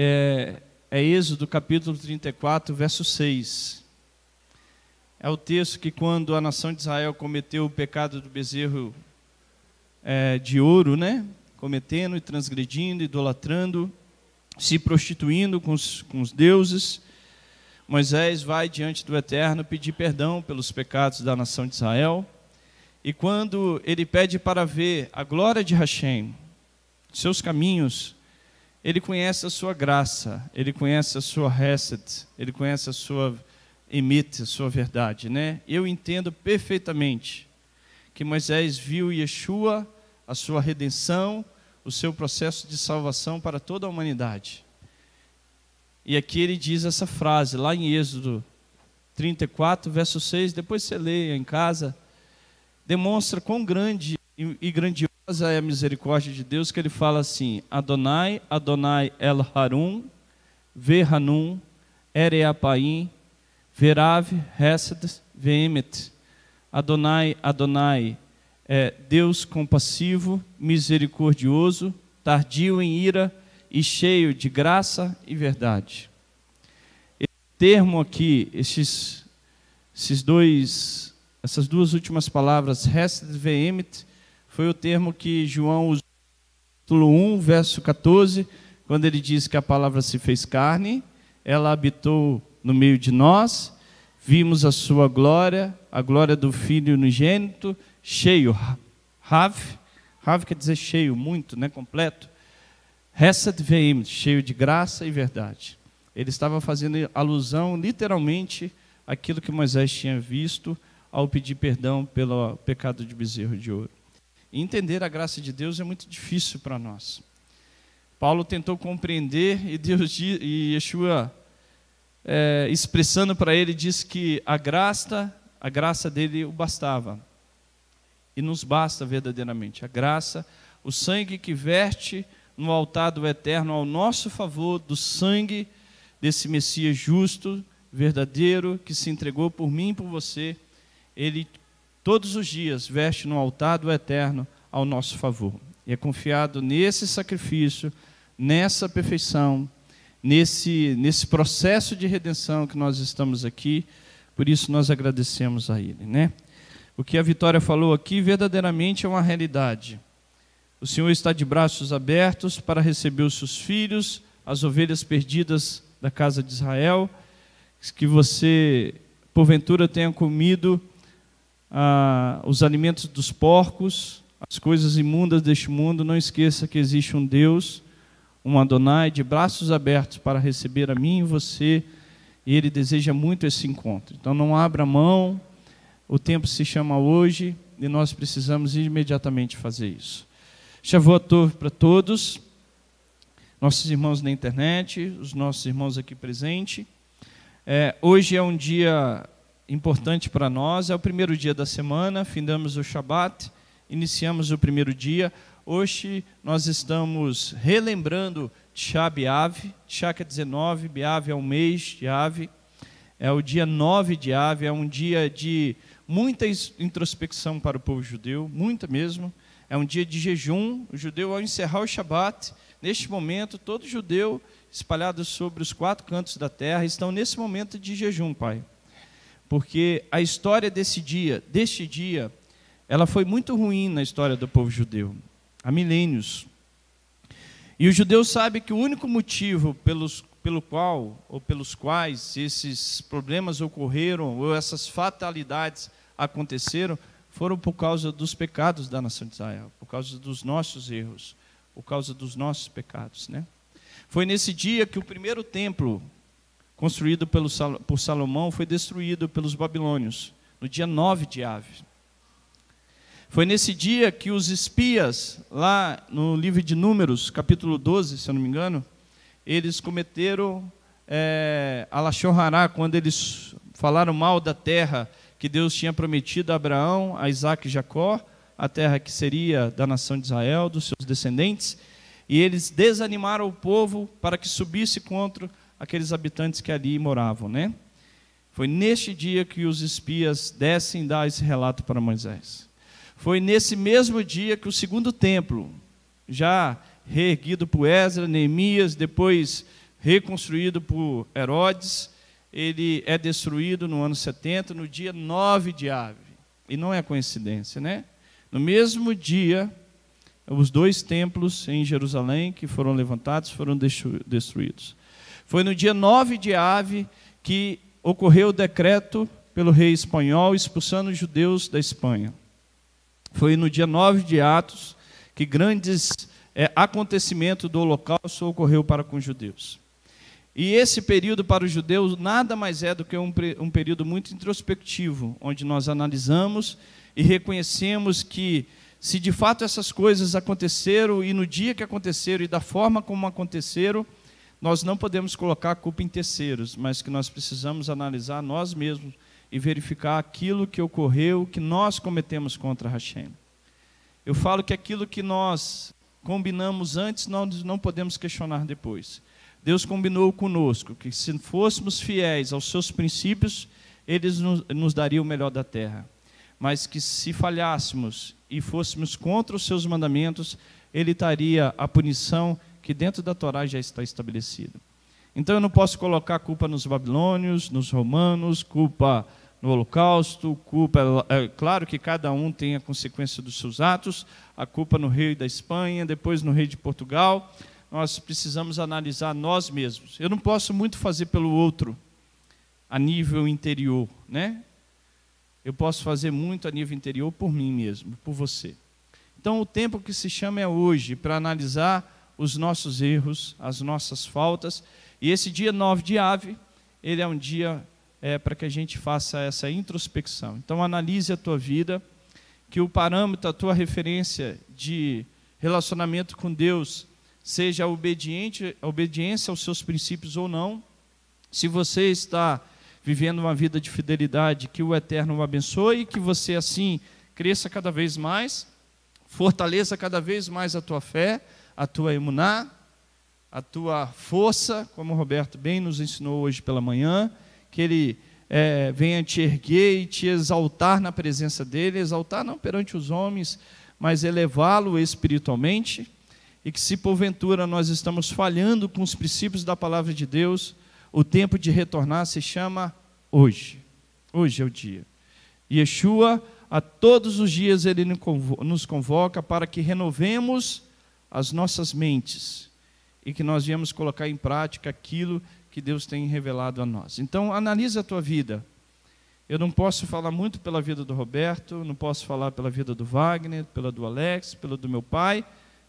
é, é Êxodo capítulo 34, verso 6. É o texto que, quando a nação de Israel cometeu o pecado do bezerro é, de ouro, né? cometendo e transgredindo, idolatrando, se prostituindo com os, com os deuses, Moisés vai diante do Eterno pedir perdão pelos pecados da nação de Israel. E quando ele pede para ver a glória de Hashem, seus caminhos, ele conhece a sua graça, ele conhece a sua reset, ele conhece a sua emite, a sua verdade, né? Eu entendo perfeitamente que Moisés viu Yeshua, a sua redenção, o seu processo de salvação para toda a humanidade. E aqui ele diz essa frase, lá em Êxodo 34, verso 6, depois você leia em casa, demonstra quão grande e grandioso maravilhosa é a misericórdia de Deus que ele fala assim: Adonai, Adonai El Harum, Verhanum, Ereapaim, Verav, Hesed, Veemet. Adonai, Adonai, é Deus compassivo, misericordioso, tardio em ira e cheio de graça e verdade. Esse termo aqui, esses, esses dois, essas duas últimas palavras, Hesed, Veemet foi o termo que João usou, capítulo 1, verso 14, quando ele diz que a palavra se fez carne, ela habitou no meio de nós, vimos a sua glória, a glória do Filho unigênito, cheio, Rav, Rav quer dizer cheio, muito, né, completo, Hesed Veim, cheio de graça e verdade. Ele estava fazendo alusão, literalmente, àquilo que Moisés tinha visto ao pedir perdão pelo pecado de bezerro de ouro entender a graça de Deus é muito difícil para nós. Paulo tentou compreender e Deus e Yeshua é, expressando para ele diz que a graça, a graça dele o bastava. E nos basta verdadeiramente a graça, o sangue que verte no altar do eterno ao nosso favor, do sangue desse Messias justo, verdadeiro, que se entregou por mim e por você. Ele todos os dias veste no altar do Eterno ao nosso favor. E é confiado nesse sacrifício, nessa perfeição, nesse, nesse processo de redenção que nós estamos aqui, por isso nós agradecemos a Ele. Né? O que a Vitória falou aqui verdadeiramente é uma realidade. O Senhor está de braços abertos para receber os seus filhos, as ovelhas perdidas da casa de Israel, que você porventura tenha comido ah, os alimentos dos porcos, as coisas imundas deste mundo, não esqueça que existe um Deus, um Adonai, de braços abertos para receber a mim e você, e Ele deseja muito esse encontro. Então não abra mão, o tempo se chama hoje e nós precisamos imediatamente fazer isso. Shavuot para todos, nossos irmãos na internet, os nossos irmãos aqui presentes. É, hoje é um dia importante para nós. É o primeiro dia da semana, findamos o Shabat, iniciamos o primeiro dia. Hoje nós estamos relembrando Tchá Biave. Tchá que é 19, Biave é um mês de ave. É o dia 9 de ave, é um dia de muita introspecção para o povo judeu, muita mesmo. É um dia de jejum. O judeu, ao encerrar o Shabat, neste momento, todo judeu espalhado sobre os quatro cantos da terra estão nesse momento de jejum, Pai porque a história desse dia, deste dia, ela foi muito ruim na história do povo judeu, há milênios. E os judeus sabem que o único motivo pelos, pelo qual ou pelos quais esses problemas ocorreram ou essas fatalidades aconteceram foram por causa dos pecados da nação de Israel, por causa dos nossos erros, por causa dos nossos pecados, né? Foi nesse dia que o primeiro templo construído pelo, por Salomão, foi destruído pelos babilônios, no dia 9 de Ave. Foi nesse dia que os espias, lá no livro de Números, capítulo 12, se eu não me engano, eles cometeram é, a quando eles falaram mal da terra que Deus tinha prometido a Abraão, a Isaac e Jacó, a terra que seria da nação de Israel, dos seus descendentes, e eles desanimaram o povo para que subisse contra aqueles habitantes que ali moravam, né? Foi neste dia que os espias descem e esse relato para Moisés. Foi nesse mesmo dia que o segundo templo, já reerguido por Ezra, Neemias, depois reconstruído por Herodes, ele é destruído no ano 70, no dia 9 de Ave. E não é coincidência, né? No mesmo dia, os dois templos em Jerusalém que foram levantados foram destruídos. Foi no dia 9 de Ave que ocorreu o decreto pelo rei espanhol expulsando os judeus da Espanha. Foi no dia 9 de Atos que grandes é, acontecimentos do holocausto ocorreu para com os judeus. E esse período para os judeus nada mais é do que um, um período muito introspectivo, onde nós analisamos e reconhecemos que se de fato essas coisas aconteceram e no dia que aconteceram e da forma como aconteceram, nós não podemos colocar a culpa em terceiros, mas que nós precisamos analisar nós mesmos e verificar aquilo que ocorreu, que nós cometemos contra Hashem. Eu falo que aquilo que nós combinamos antes, nós não podemos questionar depois. Deus combinou conosco que se fôssemos fiéis aos seus princípios, eles nos, nos daria o melhor da terra. Mas que se falhássemos e fôssemos contra os seus mandamentos, ele estaria a punição que dentro da Torá já está estabelecido. Então eu não posso colocar culpa nos babilônios, nos romanos, culpa no holocausto, culpa, é, é claro que cada um tem a consequência dos seus atos, a culpa no rei da Espanha, depois no rei de Portugal. Nós precisamos analisar nós mesmos. Eu não posso muito fazer pelo outro a nível interior, né? Eu posso fazer muito a nível interior por mim mesmo, por você. Então o tempo que se chama é hoje para analisar os nossos erros, as nossas faltas. E esse dia 9 de Ave, ele é um dia é, para que a gente faça essa introspecção. Então, analise a tua vida, que o parâmetro, a tua referência de relacionamento com Deus seja obediente, obediência aos seus princípios ou não. Se você está vivendo uma vida de fidelidade, que o Eterno o abençoe e que você assim cresça cada vez mais, fortaleça cada vez mais a tua fé a tua imuná, a tua força, como o Roberto bem nos ensinou hoje pela manhã, que ele é, venha te erguer e te exaltar na presença dele, exaltar não perante os homens, mas elevá-lo espiritualmente, e que se porventura nós estamos falhando com os princípios da palavra de Deus, o tempo de retornar se chama hoje. Hoje é o dia. Yeshua, a todos os dias ele nos convoca para que renovemos as nossas mentes e que nós viemos colocar em prática aquilo que Deus tem revelado a nós. Então, analisa a tua vida. Eu não posso falar muito pela vida do Roberto, não posso falar pela vida do Wagner, pela do Alex, pela do meu pai,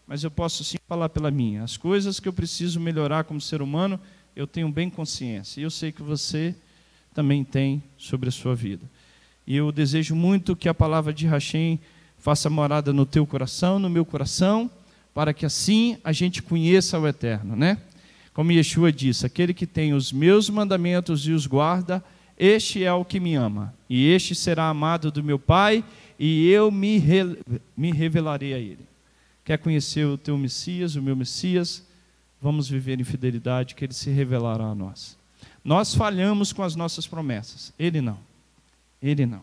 mas eu posso sim falar pela minha. As coisas que eu preciso melhorar como ser humano, eu tenho bem consciência. E eu sei que você também tem sobre a sua vida. E eu desejo muito que a palavra de Hashem faça morada no teu coração, no meu coração, para que assim a gente conheça o eterno, né? Como Yeshua disse: aquele que tem os meus mandamentos e os guarda, este é o que me ama, e este será amado do meu Pai, e eu me, re me revelarei a ele. Quer conhecer o teu Messias, o meu Messias? Vamos viver em fidelidade, que ele se revelará a nós. Nós falhamos com as nossas promessas, ele não. Ele não.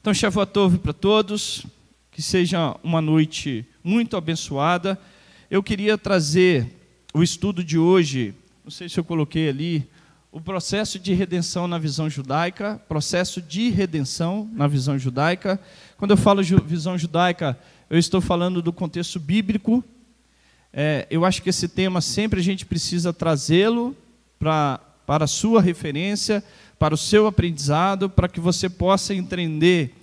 Então, Shavuot para todos que seja uma noite muito abençoada. Eu queria trazer o estudo de hoje, não sei se eu coloquei ali, o processo de redenção na visão judaica, processo de redenção na visão judaica. Quando eu falo ju visão judaica, eu estou falando do contexto bíblico. É, eu acho que esse tema sempre a gente precisa trazê-lo para a sua referência, para o seu aprendizado, para que você possa entender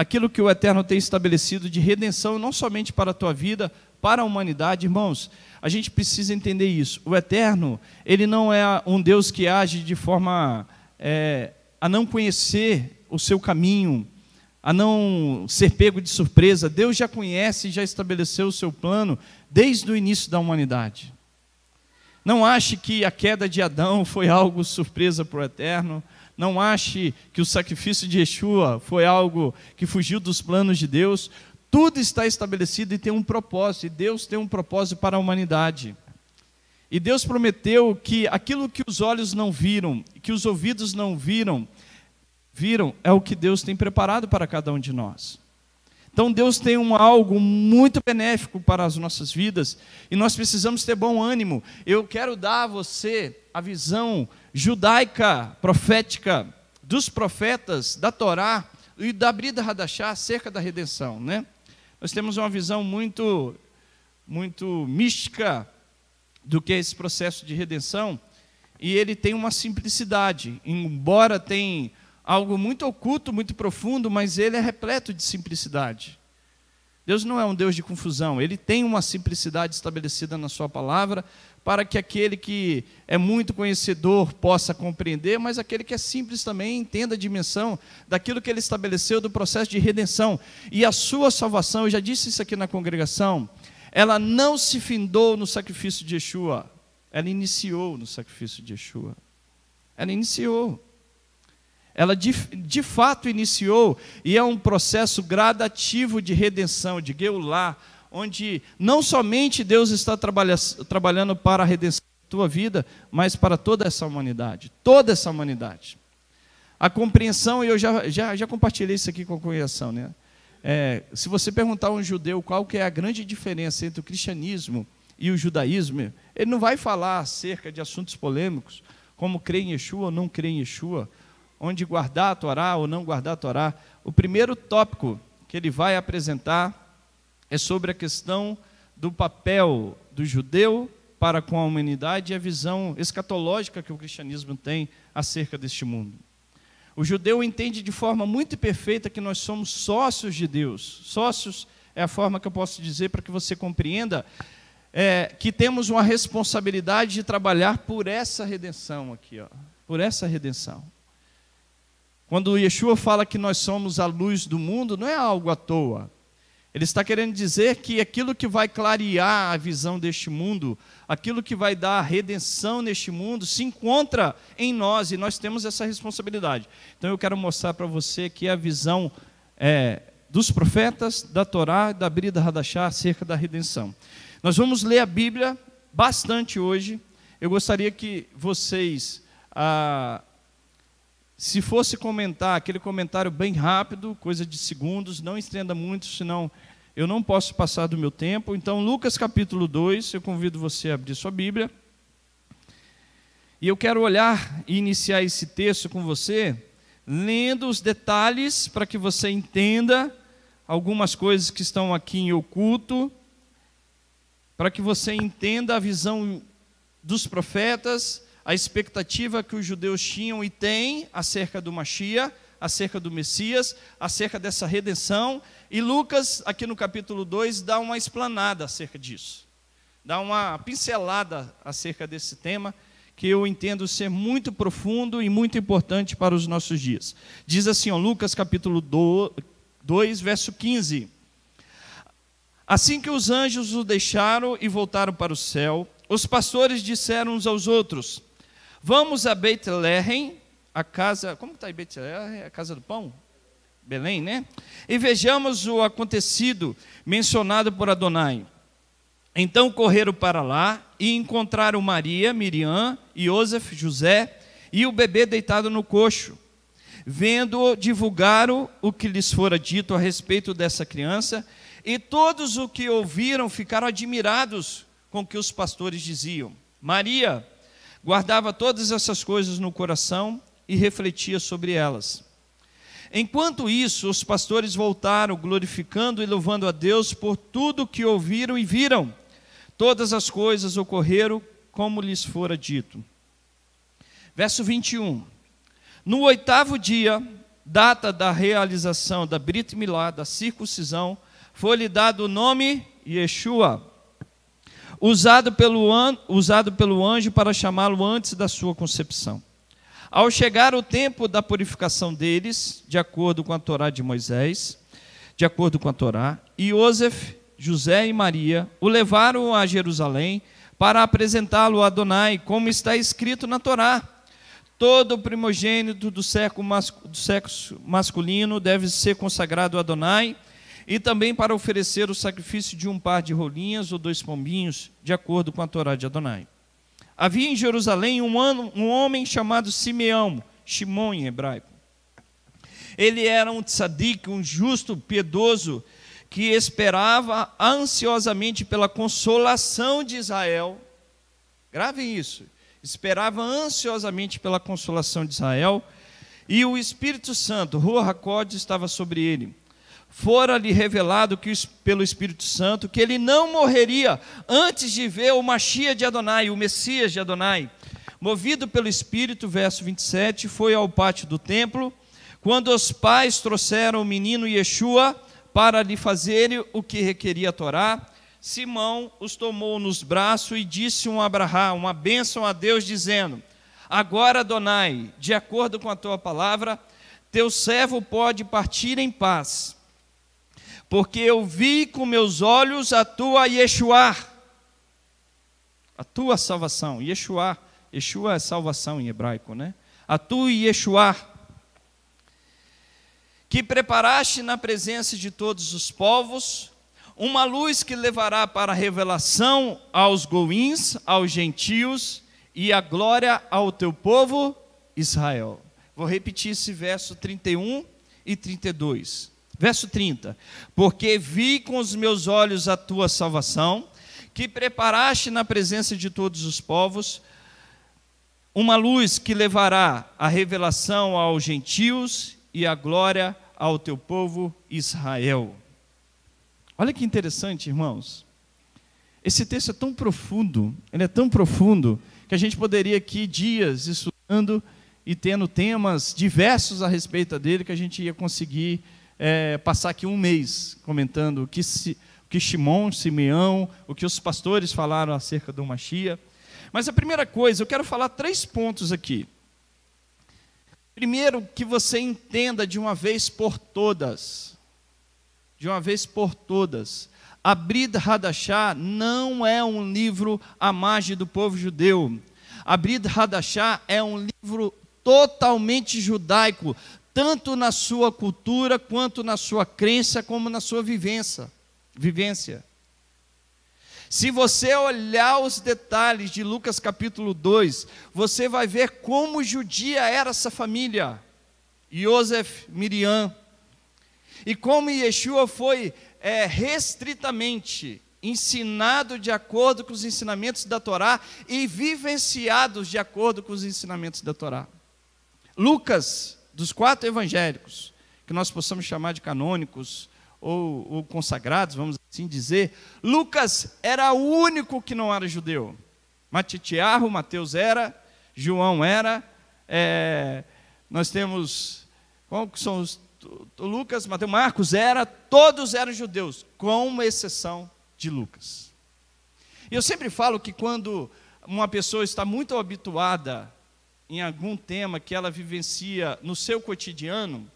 aquilo que o Eterno tem estabelecido de redenção, não somente para a tua vida, para a humanidade, irmãos. A gente precisa entender isso. O Eterno, ele não é um Deus que age de forma é, a não conhecer o seu caminho, a não ser pego de surpresa. Deus já conhece e já estabeleceu o seu plano desde o início da humanidade. Não ache que a queda de Adão foi algo surpresa para o Eterno, não ache que o sacrifício de Yeshua foi algo que fugiu dos planos de Deus. Tudo está estabelecido e tem um propósito, e Deus tem um propósito para a humanidade. E Deus prometeu que aquilo que os olhos não viram, que os ouvidos não viram, viram é o que Deus tem preparado para cada um de nós. Então Deus tem um algo muito benéfico para as nossas vidas e nós precisamos ter bom ânimo. Eu quero dar a você a visão judaica profética dos profetas, da Torá e da Brida Hadachá acerca da redenção, né? Nós temos uma visão muito muito mística do que é esse processo de redenção, e ele tem uma simplicidade, embora tenha algo muito oculto, muito profundo, mas ele é repleto de simplicidade. Deus não é um Deus de confusão, ele tem uma simplicidade estabelecida na sua palavra para que aquele que é muito conhecedor possa compreender, mas aquele que é simples também entenda a dimensão daquilo que ele estabeleceu do processo de redenção. E a sua salvação, eu já disse isso aqui na congregação, ela não se findou no sacrifício de Yeshua, ela iniciou no sacrifício de Yeshua. Ela iniciou. Ela de, de fato iniciou e é um processo gradativo de redenção, de Geulá, onde não somente Deus está trabalha, trabalhando para a redenção da tua vida, mas para toda essa humanidade toda essa humanidade. A compreensão, e eu já, já, já compartilhei isso aqui com a congregação, né? É, se você perguntar a um judeu qual que é a grande diferença entre o cristianismo e o judaísmo, ele não vai falar acerca de assuntos polêmicos, como crer em Yeshua ou não crer em Yeshua, onde guardar a Torá ou não guardar a Torá, o primeiro tópico que ele vai apresentar é sobre a questão do papel do judeu para com a humanidade e a visão escatológica que o cristianismo tem acerca deste mundo. O judeu entende de forma muito perfeita que nós somos sócios de Deus. Sócios é a forma que eu posso dizer para que você compreenda é, que temos uma responsabilidade de trabalhar por essa redenção aqui, ó, por essa redenção. Quando Yeshua fala que nós somos a luz do mundo, não é algo à toa. Ele está querendo dizer que aquilo que vai clarear a visão deste mundo, aquilo que vai dar redenção neste mundo, se encontra em nós e nós temos essa responsabilidade. Então eu quero mostrar para você que a visão é, dos profetas, da Torá, da Bíblia da Radachá acerca da redenção. Nós vamos ler a Bíblia bastante hoje. Eu gostaria que vocês ah, se fosse comentar aquele comentário bem rápido, coisa de segundos, não estenda muito, senão eu não posso passar do meu tempo. Então, Lucas capítulo 2, eu convido você a abrir sua Bíblia. E eu quero olhar e iniciar esse texto com você, lendo os detalhes para que você entenda algumas coisas que estão aqui em oculto, para que você entenda a visão dos profetas a expectativa que os judeus tinham e têm acerca do Machia, acerca do Messias, acerca dessa redenção, e Lucas, aqui no capítulo 2, dá uma explanada acerca disso, dá uma pincelada acerca desse tema, que eu entendo ser muito profundo e muito importante para os nossos dias. Diz assim, ó, Lucas capítulo 2, verso 15. Assim que os anjos o deixaram e voltaram para o céu, os pastores disseram uns aos outros: Vamos a Betlehem, a casa. Como está aí Betlehem, é A casa do pão? Belém, né? E vejamos o acontecido mencionado por Adonai. Então correram para lá e encontraram Maria, Miriam, Iosef, José e o bebê deitado no coxo. Vendo-o, divulgaram o que lhes fora dito a respeito dessa criança, e todos o que ouviram ficaram admirados com o que os pastores diziam. Maria, Guardava todas essas coisas no coração e refletia sobre elas. Enquanto isso, os pastores voltaram, glorificando e louvando a Deus por tudo que ouviram e viram. Todas as coisas ocorreram como lhes fora dito. Verso 21. No oitavo dia, data da realização da Brit Milá, da circuncisão, foi-lhe dado o nome Yeshua, usado pelo, an, usado pelo anjo para chamá-lo antes da sua concepção. Ao chegar o tempo da purificação deles, de acordo com a Torá de Moisés, de acordo com a Torá, Iosef, José e Maria o levaram a Jerusalém para apresentá-lo a Adonai, como está escrito na Torá. Todo primogênito do sexo, masculino deve ser consagrado a Adonai, e também para oferecer o sacrifício de um par de rolinhas ou dois pombinhos, de acordo com a Torá de Adonai. Havia em Jerusalém um, ano, um homem chamado Simeão, Shimon em hebraico. Ele era um tzadik, um justo, piedoso, que esperava ansiosamente pela consolação de Israel. Grave isso. Esperava ansiosamente pela consolação de Israel, e o Espírito Santo, Ruach estava sobre ele fora-lhe revelado que, pelo Espírito Santo que ele não morreria antes de ver o Machia de Adonai, o Messias de Adonai. Movido pelo Espírito, verso 27, foi ao pátio do templo, quando os pais trouxeram o menino Yeshua para lhe fazer o que requeria a Torá, Simão os tomou nos braços e disse um abrahá, uma bênção a Deus, dizendo, agora Adonai, de acordo com a tua palavra, teu servo pode partir em paz, porque eu vi com meus olhos a tua Yeshua, a tua salvação, Yeshua, Yeshua é salvação em hebraico, né? A tua Yeshua, que preparaste na presença de todos os povos, uma luz que levará para a revelação aos goins, aos gentios, e a glória ao teu povo Israel. Vou repetir esse verso 31 e 32. Verso 30: Porque vi com os meus olhos a tua salvação, que preparaste na presença de todos os povos, uma luz que levará a revelação aos gentios e a glória ao teu povo Israel. Olha que interessante, irmãos. Esse texto é tão profundo, ele é tão profundo, que a gente poderia aqui dias estudando e tendo temas diversos a respeito dele que a gente ia conseguir é, passar aqui um mês comentando o que, se, o que Shimon, Simeão, o que os pastores falaram acerca do Machia. Mas a primeira coisa, eu quero falar três pontos aqui. Primeiro, que você entenda de uma vez por todas, de uma vez por todas, Abrid Hadachá não é um livro à margem do povo judeu. Abrid Hadachá é um livro totalmente judaico tanto na sua cultura, quanto na sua crença, como na sua vivência. vivência. Se você olhar os detalhes de Lucas capítulo 2, você vai ver como judia era essa família, Yosef, Miriam, e como Yeshua foi é, restritamente ensinado de acordo com os ensinamentos da Torá e vivenciados de acordo com os ensinamentos da Torá. Lucas dos quatro evangélicos, que nós possamos chamar de canônicos ou, ou consagrados, vamos assim dizer, Lucas era o único que não era judeu. Matitiarro, Mateus era, João era, é, nós temos, qual que são os, Lucas, Mateus, Marcos era, todos eram judeus, com uma exceção de Lucas. E eu sempre falo que quando uma pessoa está muito habituada em algum tema que ela vivencia no seu cotidiano,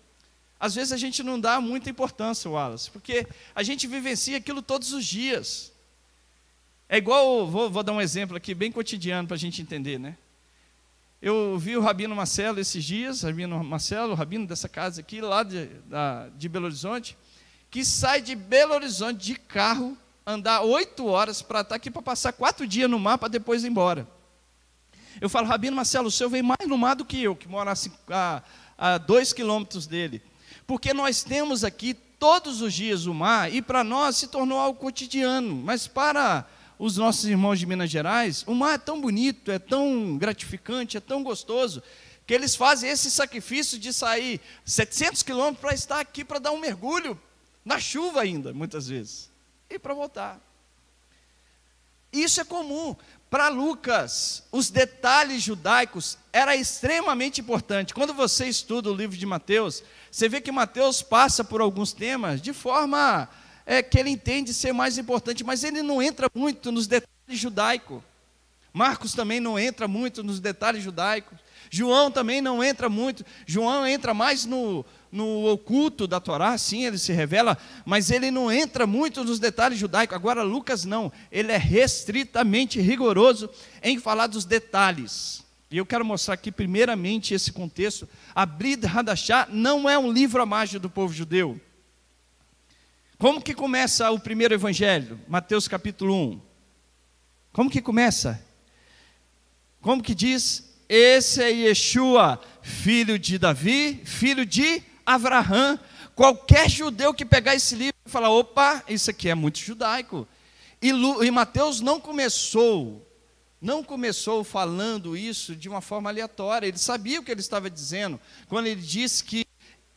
às vezes a gente não dá muita importância, Wallace, porque a gente vivencia aquilo todos os dias. É igual, vou, vou dar um exemplo aqui, bem cotidiano para a gente entender, né? Eu vi o Rabino Marcelo esses dias, Rabino Marcelo, o Rabino dessa casa aqui, lá de, da, de Belo Horizonte, que sai de Belo Horizonte de carro, andar oito horas para estar tá aqui, para passar quatro dias no mar, para depois ir embora. Eu falo, Rabino Marcelo, o senhor veio mais mar do que eu, que mora a, a, a dois quilômetros dele. Porque nós temos aqui todos os dias o mar, e para nós se tornou algo cotidiano. Mas para os nossos irmãos de Minas Gerais, o mar é tão bonito, é tão gratificante, é tão gostoso, que eles fazem esse sacrifício de sair 700 quilômetros para estar aqui para dar um mergulho, na chuva ainda, muitas vezes, e para voltar. Isso é comum para Lucas, os detalhes judaicos era extremamente importante. Quando você estuda o livro de Mateus, você vê que Mateus passa por alguns temas de forma é, que ele entende ser mais importante, mas ele não entra muito nos detalhes judaicos. Marcos também não entra muito nos detalhes judaicos. João também não entra muito, João entra mais no, no oculto da Torá, sim, ele se revela, mas ele não entra muito nos detalhes judaicos. Agora, Lucas não, ele é restritamente rigoroso em falar dos detalhes. E eu quero mostrar aqui, primeiramente, esse contexto. A Brit Hadashah não é um livro à margem do povo judeu. Como que começa o primeiro evangelho? Mateus capítulo 1. Como que começa? Como que diz? Esse é Yeshua, filho de Davi, filho de Avraham. Qualquer judeu que pegar esse livro e falar: opa, isso aqui é muito judaico. E, Lu, e Mateus não começou, não começou falando isso de uma forma aleatória. Ele sabia o que ele estava dizendo quando ele disse que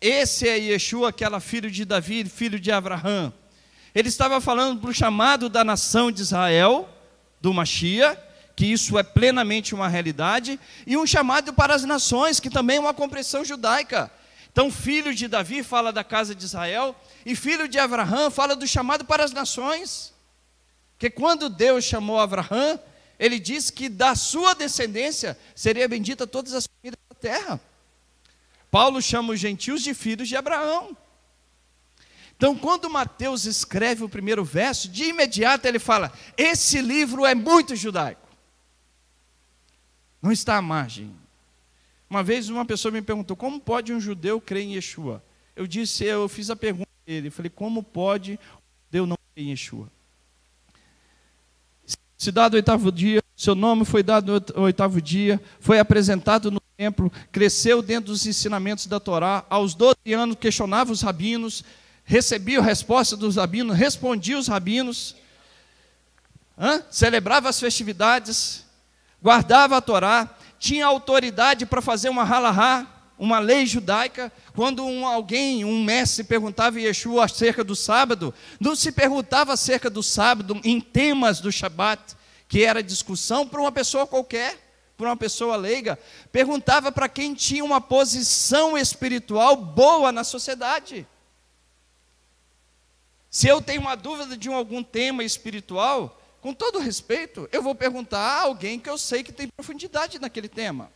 esse é Yeshua, que era filho de Davi, filho de Avraham. Ele estava falando para o chamado da nação de Israel, do Machia, que isso é plenamente uma realidade, e um chamado para as nações, que também é uma compreensão judaica. Então, filho de Davi fala da casa de Israel, e filho de Abraão fala do chamado para as nações. Porque quando Deus chamou Abraão, ele disse que da sua descendência seria bendita todas as famílias da terra. Paulo chama os gentios de filhos de Abraão. Então, quando Mateus escreve o primeiro verso, de imediato ele fala: Esse livro é muito judaico não está à margem. Uma vez uma pessoa me perguntou: como pode um judeu crer em Yeshua? Eu disse, eu fiz a pergunta a ele, falei, como pode um judeu não crer em Yeshua? Se dado o oitavo dia, seu nome foi dado no oitavo dia, foi apresentado no templo, cresceu dentro dos ensinamentos da Torá, aos 12 anos questionava os rabinos, recebia a resposta dos rabinos, respondia os rabinos, hã? celebrava as festividades, guardava a Torá, tinha autoridade para fazer uma halahá, uma lei judaica, quando um, alguém, um mestre, perguntava a Yeshua acerca do sábado, não se perguntava acerca do sábado em temas do Shabat, que era discussão para uma pessoa qualquer, para uma pessoa leiga, perguntava para quem tinha uma posição espiritual boa na sociedade. Se eu tenho uma dúvida de algum tema espiritual, com todo respeito, eu vou perguntar a alguém que eu sei que tem profundidade naquele tema.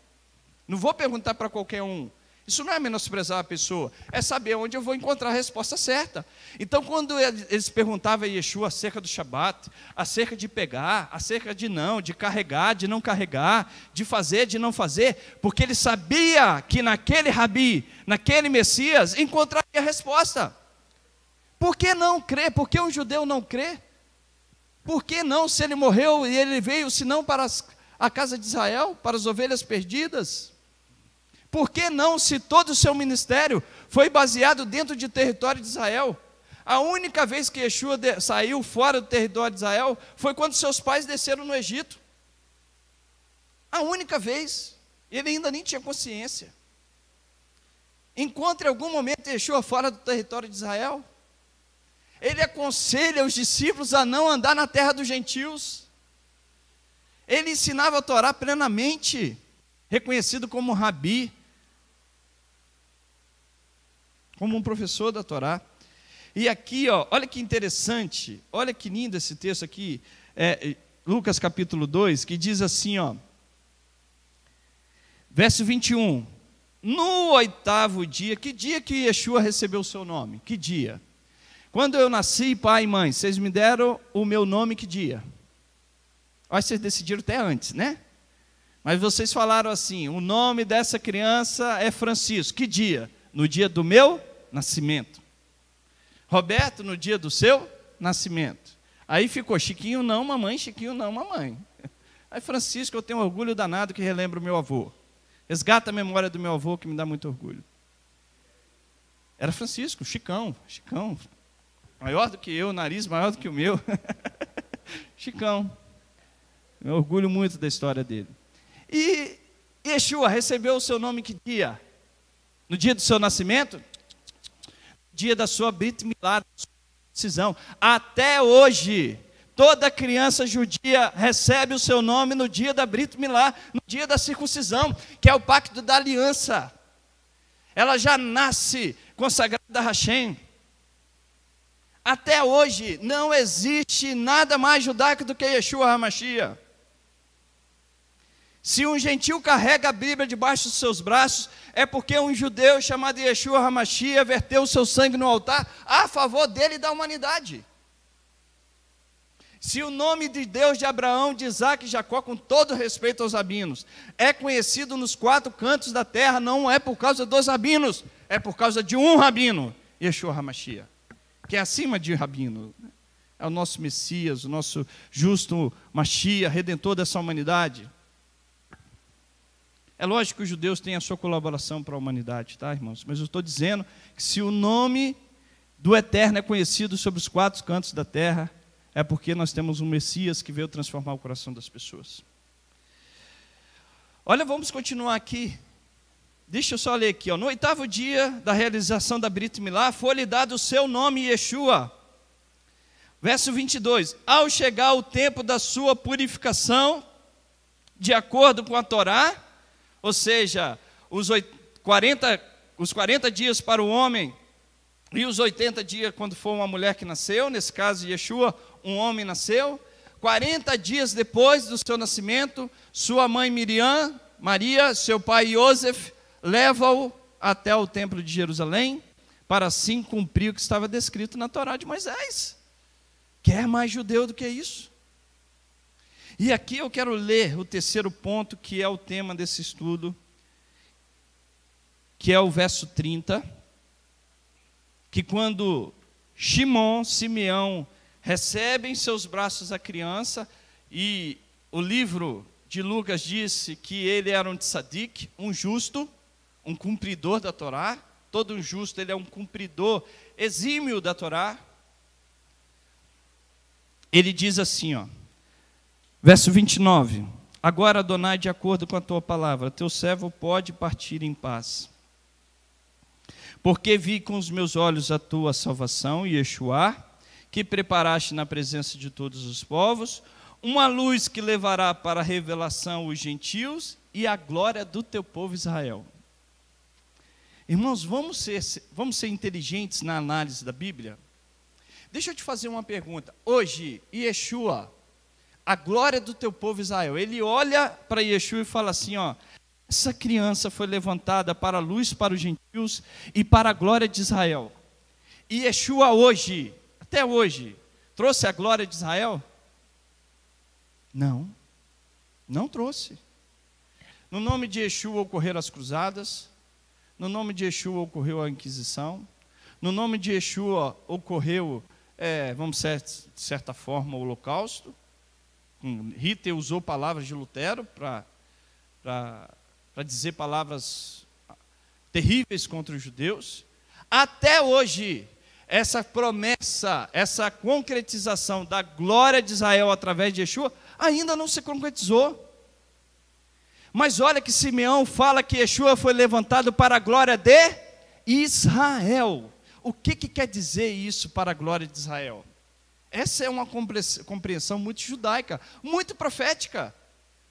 Não vou perguntar para qualquer um. Isso não é menosprezar a pessoa, é saber onde eu vou encontrar a resposta certa. Então, quando eles perguntavam a Yeshua acerca do Shabat, acerca de pegar, acerca de não, de carregar, de não carregar, de fazer, de não fazer, porque ele sabia que naquele Rabi, naquele Messias, encontraria a resposta. Por que não crer? Por que um judeu não crê? Por que não, se ele morreu e ele veio, se não para as, a casa de Israel, para as ovelhas perdidas? Por que não, se todo o seu ministério foi baseado dentro de território de Israel? A única vez que Yeshua de, saiu fora do território de Israel foi quando seus pais desceram no Egito. A única vez. Ele ainda nem tinha consciência. Encontre algum momento Yeshua fora do território de Israel? Ele aconselha os discípulos a não andar na terra dos gentios. Ele ensinava a Torá plenamente, reconhecido como rabi, como um professor da Torá. E aqui, ó, olha que interessante, olha que lindo esse texto aqui, é, é Lucas capítulo 2, que diz assim, ó, verso 21. No oitavo dia, que dia que Yeshua recebeu o seu nome? Que dia? Quando eu nasci, pai e mãe, vocês me deram o meu nome que dia? Olha, vocês decidiram até antes, né? Mas vocês falaram assim: o nome dessa criança é Francisco. Que dia? No dia do meu nascimento. Roberto, no dia do seu nascimento. Aí ficou Chiquinho não, mamãe, Chiquinho não, mamãe. Aí Francisco, eu tenho um orgulho danado que relembra o meu avô. Resgata a memória do meu avô que me dá muito orgulho. Era Francisco, Chicão, Chicão, maior do que eu, nariz maior do que o meu. Chicão. Eu orgulho muito da história dele. E Yeshua recebeu o seu nome que dia? No dia do seu nascimento? Dia da sua brito Milá, da sua decisão. Até hoje, toda criança judia recebe o seu nome no dia da Brit Milá, no dia da circuncisão, que é o pacto da aliança. Ela já nasce consagrada a Hashem. Até hoje não existe nada mais judaico do que Yeshua Hamashia. Se um gentil carrega a Bíblia debaixo dos seus braços, é porque um judeu chamado Yeshua Hamashia verteu o seu sangue no altar a favor dele e da humanidade. Se o nome de Deus de Abraão, de Isaac e Jacó, com todo respeito aos rabinos, é conhecido nos quatro cantos da terra, não é por causa dos rabinos, é por causa de um rabino, Yeshua Hamashia que é acima de rabino. Né? É o nosso Messias, o nosso justo Machia, redentor dessa humanidade. É lógico que os judeus têm a sua colaboração para a humanidade, tá, irmãos? Mas eu estou dizendo que se o nome do Eterno é conhecido sobre os quatro cantos da terra, é porque nós temos um Messias que veio transformar o coração das pessoas. Olha, vamos continuar aqui Deixa eu só ler aqui. Ó. No oitavo dia da realização da Brit Milá, foi-lhe dado o seu nome Yeshua. Verso 22. Ao chegar o tempo da sua purificação, de acordo com a Torá, ou seja, os, 40, os 40 dias para o homem e os 80 dias quando for uma mulher que nasceu, nesse caso Yeshua, um homem nasceu. 40 dias depois do seu nascimento, sua mãe Miriam, Maria, seu pai Yosef, leva-o até o templo de Jerusalém, para assim cumprir o que estava descrito na Torá de Moisés. Quer é mais judeu do que isso? E aqui eu quero ler o terceiro ponto, que é o tema desse estudo, que é o verso 30, que quando Shimon, Simeão, recebe em seus braços a criança, e o livro de Lucas disse que ele era um tzadik, um justo, um cumpridor da Torá, todo justo ele é um cumpridor exímio da Torá. Ele diz assim, ó, verso 29: Agora, Adonai, de acordo com a tua palavra, teu servo pode partir em paz. Porque vi com os meus olhos a tua salvação, Yeshua, que preparaste na presença de todos os povos, uma luz que levará para a revelação os gentios e a glória do teu povo Israel. Irmãos, vamos ser, vamos ser inteligentes na análise da Bíblia? Deixa eu te fazer uma pergunta. Hoje, Yeshua, a glória do teu povo Israel, ele olha para Yeshua e fala assim: ó, essa criança foi levantada para a luz para os gentios e para a glória de Israel. E Yeshua hoje, até hoje, trouxe a glória de Israel? Não, não trouxe. No nome de Yeshua ocorreram as cruzadas, no nome de Yeshua ocorreu a Inquisição. No nome de Yeshua ocorreu, é, vamos dizer, de certa forma, o Holocausto. Ritter usou palavras de Lutero para dizer palavras terríveis contra os judeus. Até hoje, essa promessa, essa concretização da glória de Israel através de Yeshua, ainda não se concretizou. Mas olha que Simeão fala que Yeshua foi levantado para a glória de Israel. O que, que quer dizer isso para a glória de Israel? Essa é uma compreensão muito judaica, muito profética.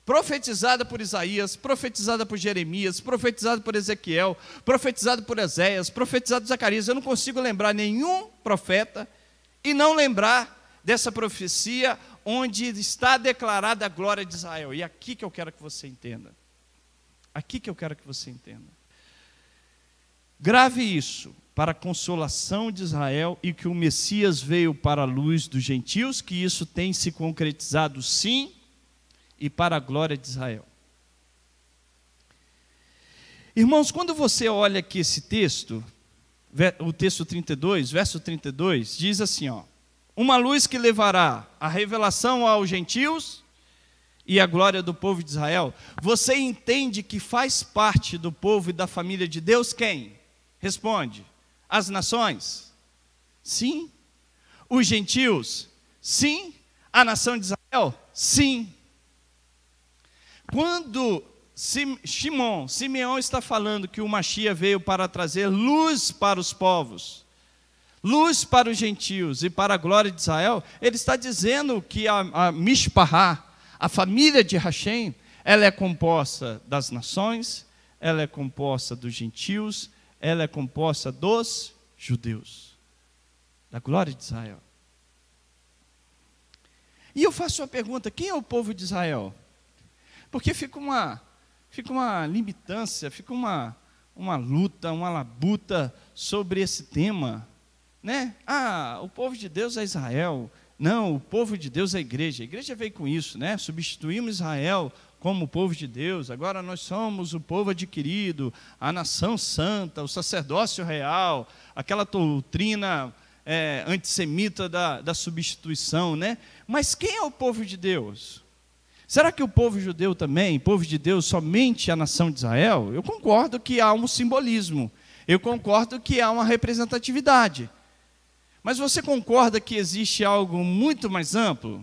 Profetizada por Isaías, profetizada por Jeremias, profetizada por Ezequiel, profetizada por Ezeias, profetizada por Zacarias. Eu não consigo lembrar nenhum profeta e não lembrar dessa profecia onde está declarada a glória de Israel. E é aqui que eu quero que você entenda. Aqui que eu quero que você entenda. Grave isso para a consolação de Israel e que o Messias veio para a luz dos gentios, que isso tem se concretizado sim, e para a glória de Israel. Irmãos, quando você olha aqui esse texto, o texto 32, verso 32, diz assim, ó: uma luz que levará a revelação aos gentios e a glória do povo de Israel. Você entende que faz parte do povo e da família de Deus quem? Responde: as nações? Sim. Os gentios? Sim. A nação de Israel? Sim. Quando Simão, Simeão está falando que o Machia veio para trazer luz para os povos, luz para os gentios e para a glória de Israel, ele está dizendo que a, a Mishpahá, a família de Hashem, ela é composta das nações, ela é composta dos gentios, ela é composta dos judeus, da glória de Israel. E eu faço uma pergunta: quem é o povo de Israel? Porque fica uma, fica uma limitância, fica uma, uma luta, uma labuta sobre esse tema né? Ah, o povo de Deus é Israel. Não, o povo de Deus é a igreja. A igreja veio com isso, né? Substituímos Israel como o povo de Deus. Agora nós somos o povo adquirido, a nação santa, o sacerdócio real, aquela doutrina é, antissemita da, da substituição, né? Mas quem é o povo de Deus? Será que o povo judeu também, povo de Deus, somente a nação de Israel? Eu concordo que há um simbolismo, eu concordo que há uma representatividade. Mas você concorda que existe algo muito mais amplo,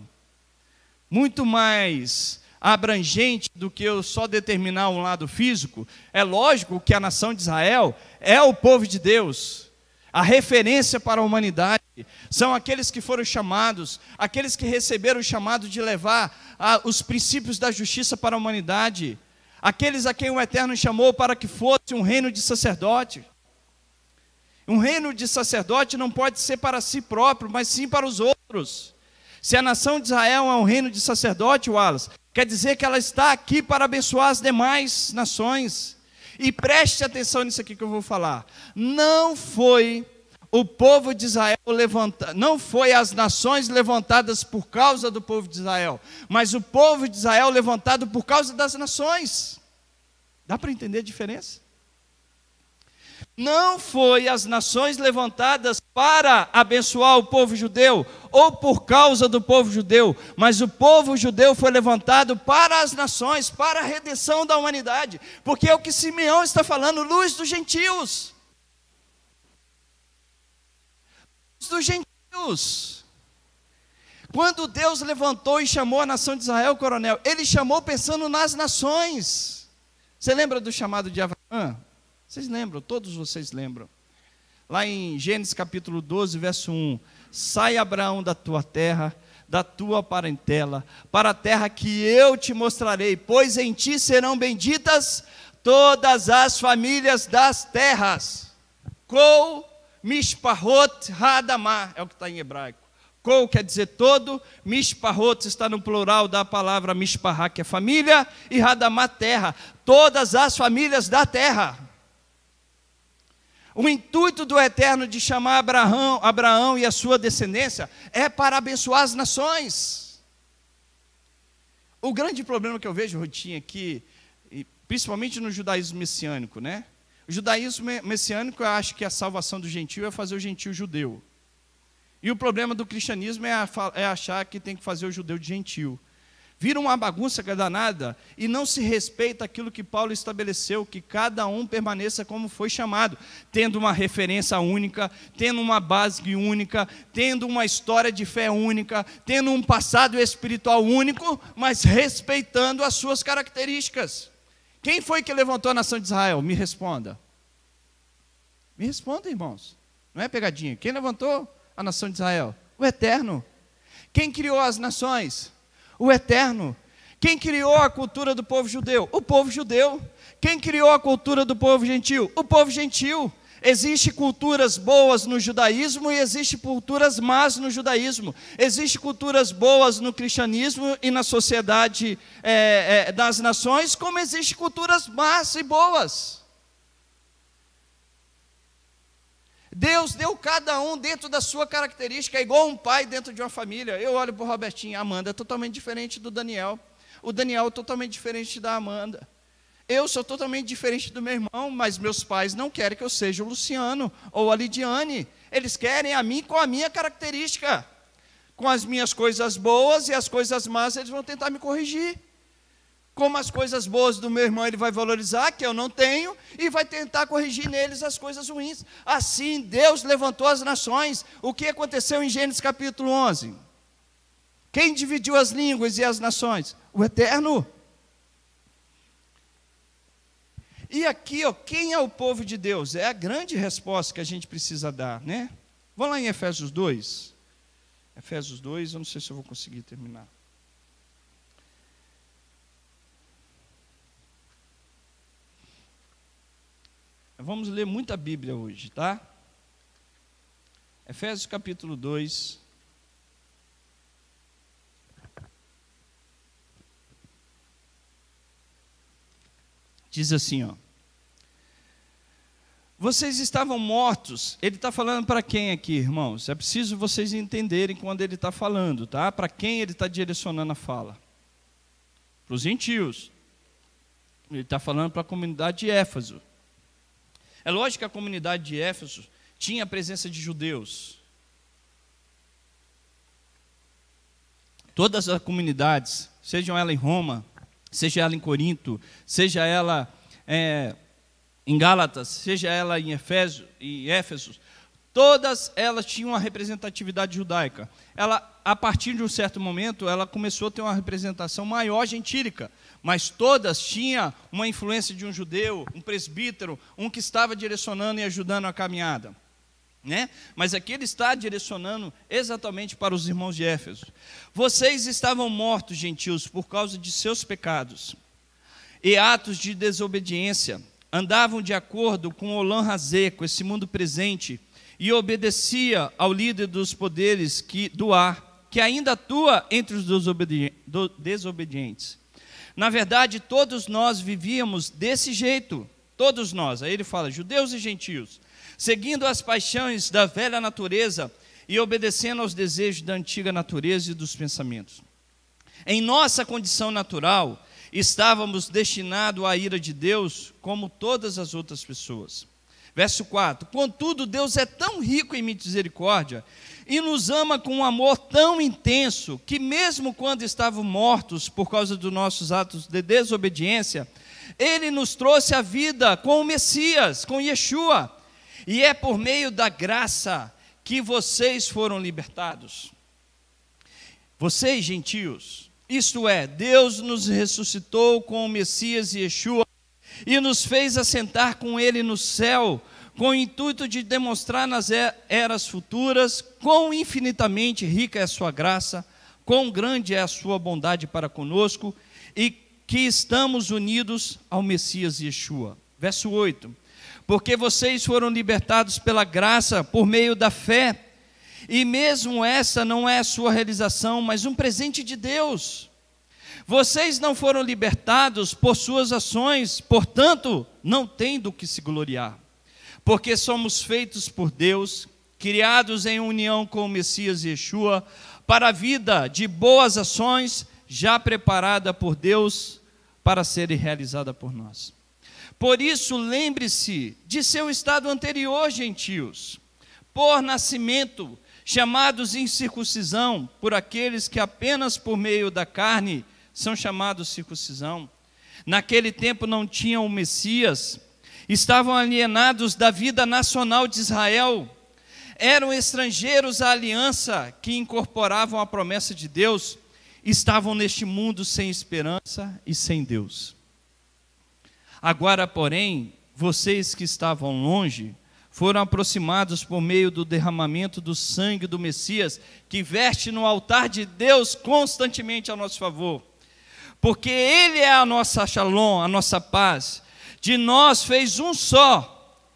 muito mais abrangente do que eu só determinar um lado físico? É lógico que a nação de Israel é o povo de Deus, a referência para a humanidade. São aqueles que foram chamados, aqueles que receberam o chamado de levar a, ah, os princípios da justiça para a humanidade, aqueles a quem o Eterno chamou para que fosse um reino de sacerdote. Um reino de sacerdote não pode ser para si próprio, mas sim para os outros. Se a nação de Israel é um reino de sacerdote, Wallace, quer dizer que ela está aqui para abençoar as demais nações. E preste atenção nisso aqui que eu vou falar. Não foi o povo de Israel levantado, não foi as nações levantadas por causa do povo de Israel, mas o povo de Israel levantado por causa das nações. Dá para entender a diferença? não foi as nações levantadas para abençoar o povo judeu ou por causa do povo judeu, mas o povo judeu foi levantado para as nações, para a redenção da humanidade, porque é o que Simeão está falando, luz dos gentios. Luz dos gentios. Quando Deus levantou e chamou a nação de Israel, coronel, ele chamou pensando nas nações. Você lembra do chamado de Abraão? Vocês lembram, todos vocês lembram. Lá em Gênesis capítulo 12, verso 1: Sai Abraão da tua terra, da tua parentela, para a terra que eu te mostrarei, pois em ti serão benditas todas as famílias das terras. Kol mishparot hadamá, é o que está em hebraico. Kol quer dizer todo, mishparot está no plural da palavra Mishpahá, que é família, e hadamá, terra. Todas as famílias da terra. O intuito do Eterno de chamar Abraão, Abraão e a sua descendência é para abençoar as nações. O grande problema que eu vejo, Rotinha, aqui, é principalmente no judaísmo messiânico, né? O judaísmo messiânico acha que a salvação do gentio é fazer o gentio judeu. E o problema do cristianismo é, é achar que tem que fazer o judeu de gentio vira uma bagunça é danada e não se respeita aquilo que Paulo estabeleceu, que cada um permaneça como foi chamado, tendo uma referência única, tendo uma base única, tendo uma história de fé única, tendo um passado espiritual único, mas respeitando as suas características. Quem foi que levantou a nação de Israel? Me responda. Me responda, irmãos. Não é pegadinha. Quem levantou a nação de Israel? O Eterno. Quem criou as nações? o Eterno. Quem criou a cultura do povo judeu? O povo judeu. Quem criou a cultura do povo gentil? O povo gentil. Existem culturas boas no judaísmo e existem culturas más no judaísmo. Existem culturas boas no cristianismo e na sociedade é, é, das nações, como existem culturas más e boas. Deus deu cada um dentro da sua característica, é igual um pai dentro de uma família. Eu olho para o Robertinho, Amanda é totalmente diferente do Daniel. O Daniel é totalmente diferente da Amanda. Eu sou totalmente diferente do meu irmão, mas meus pais não querem que eu seja o Luciano ou a Lidiane. Eles querem a mim com a minha característica. Com as minhas coisas boas e as coisas más, eles vão tentar me corrigir como as coisas boas do meu irmão ele vai valorizar, que eu não tenho, e vai tentar corrigir neles as coisas ruins. Assim Deus levantou as nações. O que aconteceu em Gênesis capítulo 11? Quem dividiu as línguas e as nações? O Eterno. E aqui, ó, quem é o povo de Deus? É a grande resposta que a gente precisa dar, né? Vamos lá em Efésios 2. Efésios 2, eu não sei se eu vou conseguir terminar. Vamos ler muita Bíblia hoje, tá? Efésios capítulo 2. Diz assim, ó. Vocês estavam mortos. Ele está falando para quem aqui, irmãos? É preciso vocês entenderem quando ele está falando, tá? Para quem ele está direcionando a fala? Para os gentios. Ele está falando para a comunidade de Éfaso. É lógico que a comunidade de Éfeso tinha a presença de judeus. Todas as comunidades, sejam ela em Roma, seja ela em Corinto, seja ela é, em Gálatas, seja ela em, Efésio, em Éfeso, todas elas tinham uma representatividade judaica. Ela, a partir de um certo momento, ela começou a ter uma representação maior gentílica mas todas tinham uma influência de um judeu, um presbítero, um que estava direcionando e ajudando a caminhada. Né? Mas aqui ele está direcionando exatamente para os irmãos de Éfeso. Vocês estavam mortos, gentios, por causa de seus pecados e atos de desobediência. Andavam de acordo com o Olan Razê, com esse mundo presente, e obedecia ao líder dos poderes que, do ar, que ainda atua entre os desobedientes. Na verdade, todos nós vivíamos desse jeito, todos nós. Aí ele fala, judeus e gentios, seguindo as paixões da velha natureza e obedecendo aos desejos da antiga natureza e dos pensamentos. Em nossa condição natural, estávamos destinados à ira de Deus, como todas as outras pessoas. Verso 4: Contudo, Deus é tão rico em misericórdia e nos ama com um amor tão intenso que, mesmo quando estávamos mortos por causa dos nossos atos de desobediência, ele nos trouxe a vida com o Messias, com Yeshua, e é por meio da graça que vocês foram libertados. Vocês, gentios, isto é, Deus nos ressuscitou com o Messias e Yeshua e nos fez assentar com ele no céu com o intuito de demonstrar nas eras futuras quão infinitamente rica é a sua graça, quão grande é a sua bondade para conosco e que estamos unidos ao Messias Yeshua. Verso 8: Porque vocês foram libertados pela graça por meio da fé, e mesmo essa não é a sua realização, mas um presente de Deus. Vocês não foram libertados por suas ações, portanto, não têm do que se gloriar porque somos feitos por Deus, criados em união com o Messias Yeshua, para a vida de boas ações já preparada por Deus para ser realizada por nós. Por isso, lembre-se de seu estado anterior, gentios, por nascimento, chamados incircuncisão por aqueles que apenas por meio da carne são chamados circuncisão. Naquele tempo não tinham o Messias, estavam alienados da vida nacional de Israel, eram estrangeiros à aliança que incorporavam a promessa de Deus, estavam neste mundo sem esperança e sem Deus. Agora, porém, vocês que estavam longe foram aproximados por meio do derramamento do sangue do Messias, que veste no altar de Deus constantemente a nosso favor. Porque Ele é a nossa shalom, a nossa paz de nós fez um só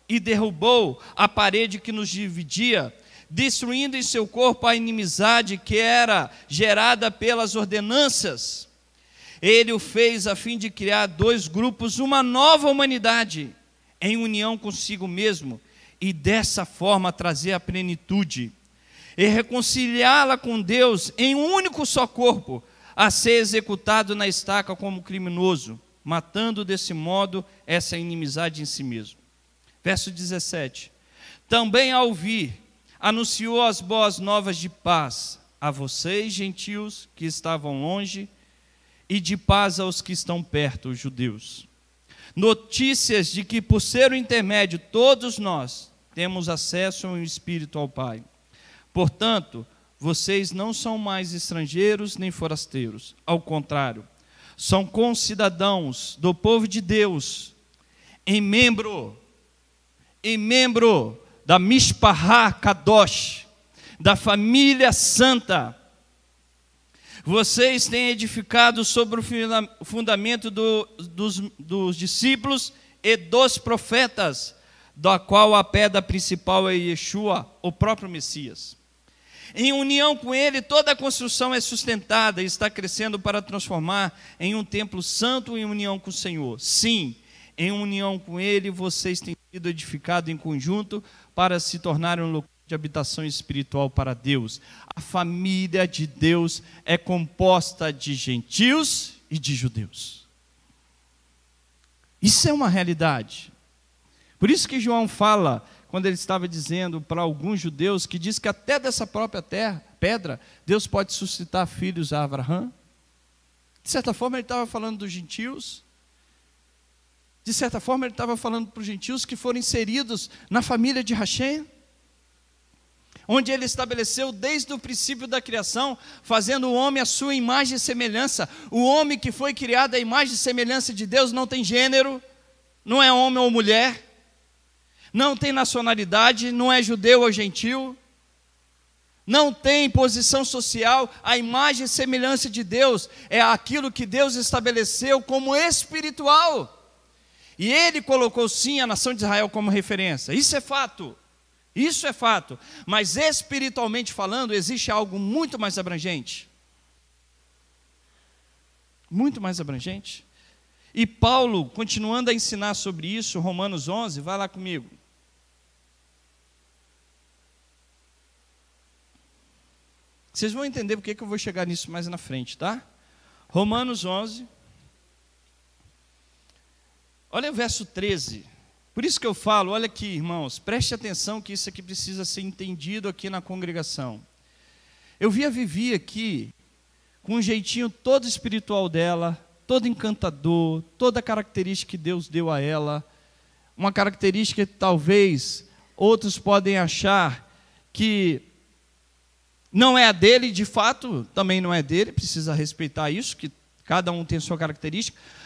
e derrubou a parede que nos dividia, destruindo em seu corpo a inimizade que era gerada pelas ordenanças. Ele o fez a fim de criar dois grupos, uma nova humanidade em união consigo mesmo, e dessa forma trazer a plenitude e reconciliá-la com Deus em um único só corpo, a ser executado na estaca como criminoso matando desse modo essa inimizade em si mesmo. Verso 17: Também ao vir, anunciou as boas novas de paz a vocês, gentios, que estavam longe, e de paz aos que estão perto, os judeus. Notícias de que, por ser o intermédio, todos nós temos acesso ao Espírito ao Pai. Portanto, vocês não são mais estrangeiros nem forasteiros. Ao contrário, são concidadãos do povo de Deus, em membro, em membro da Mishpahá Kadosh, da família santa. Vocês têm edificado sobre o fundamento do, dos, dos discípulos e dos profetas, da qual a pedra principal é Yeshua, o próprio Messias. Em união com Ele, toda a construção é sustentada e está crescendo para transformar em um templo santo em união com o Senhor. Sim, em união com Ele, vocês têm sido edificados em conjunto para se tornar um local de habitação espiritual para Deus. A família de Deus é composta de gentios e de judeus. Isso é uma realidade. Por isso que João fala quando ele estava dizendo para alguns judeus que diz que até dessa própria terra, pedra, Deus pode suscitar filhos a Abraão. De certa forma, ele estava falando dos gentios. De certa forma, ele estava falando para os gentios que foram inseridos na família de Hashem onde ele estabeleceu desde o princípio da criação, fazendo o homem a sua imagem e semelhança. O homem que foi criado à imagem e semelhança de Deus não tem gênero, não é homem ou mulher não tem nacionalidade, não é judeu ou gentil, não tem posição social, a imagem e semelhança de Deus é aquilo que Deus estabeleceu como espiritual. E ele colocou sim a nação de Israel como referência. Isso é fato. Isso é fato. Mas espiritualmente falando, existe algo muito mais abrangente. Muito mais abrangente. E Paulo, continuando a ensinar sobre isso, Romanos 11, vai lá comigo. Vocês vão entender porque que eu vou chegar nisso mais na frente, tá? Romanos 11. Olha o verso 13. Por isso que eu falo, olha aqui, irmãos, preste atenção que isso aqui precisa ser entendido aqui na congregação. Eu via Vivi aqui com um jeitinho todo espiritual dela, todo encantador, toda a característica que Deus deu a ela, uma característica que talvez outros podem achar que não é a dele, de fato, também não é dele, precisa respeitar isso, que cada um tem a sua característica,